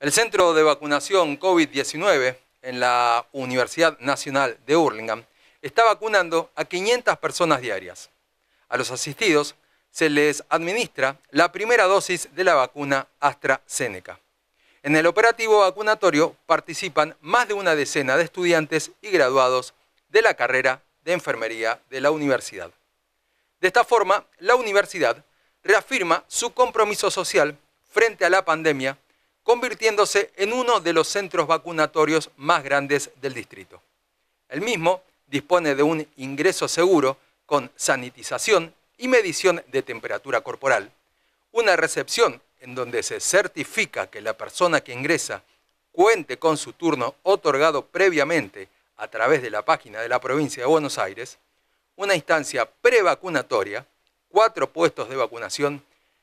El centro de vacunación COVID-19 en la Universidad Nacional de Hurlingham está vacunando a 500 personas diarias. A los asistidos se les administra la primera dosis de la vacuna AstraZeneca. En el operativo vacunatorio participan más de una decena de estudiantes y graduados de la carrera de enfermería de la universidad. De esta forma, la universidad reafirma su compromiso social frente a la pandemia, convirtiéndose en uno de los centros vacunatorios más grandes del distrito. El mismo dispone de un ingreso seguro con sanitización y medición de temperatura corporal, una recepción en donde se certifica que la persona que ingresa cuente con su turno otorgado previamente a través de la página de la provincia de Buenos Aires, una instancia prevacunatoria cuatro puestos de vacunación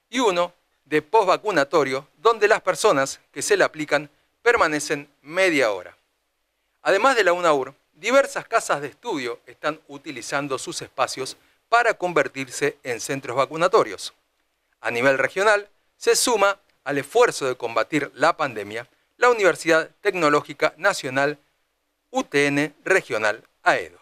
y uno de postvacunatorio, donde las personas que se le aplican permanecen media hora. Además de la UNAUR, diversas casas de estudio están utilizando sus espacios para convertirse en centros vacunatorios. A nivel regional, se suma al esfuerzo de combatir la pandemia la Universidad Tecnológica Nacional UTN Regional AEDO.